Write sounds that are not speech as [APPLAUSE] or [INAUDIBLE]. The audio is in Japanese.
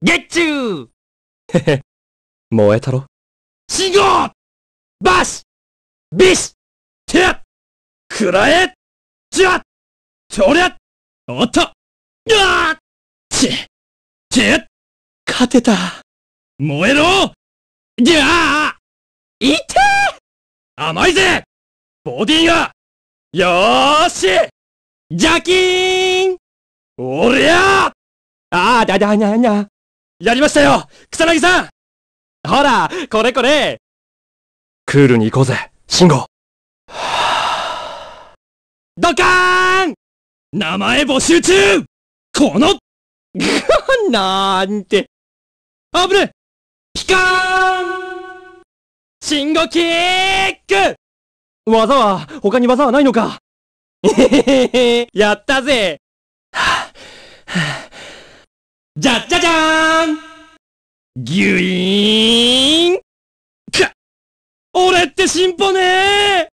月中へへ、燃えたろ信号バシビシてやくジュアゃとレゃおっとやっチて勝てた燃えろぎゃあいて甘いぜボディがよーしジャキーンおりゃああだだなな。やりましたよ草薙さんほら、これこれクールに行こうぜ、慎吾ドカーン名前募集中この [LAUGHS] なんて。あぶねピカーン慎吾キック技は、他に技はないのかえへへへ、[LAUGHS] やったぜはぁ、はぁ。じゃじゃじゃーんギュイーンか俺って進歩ねー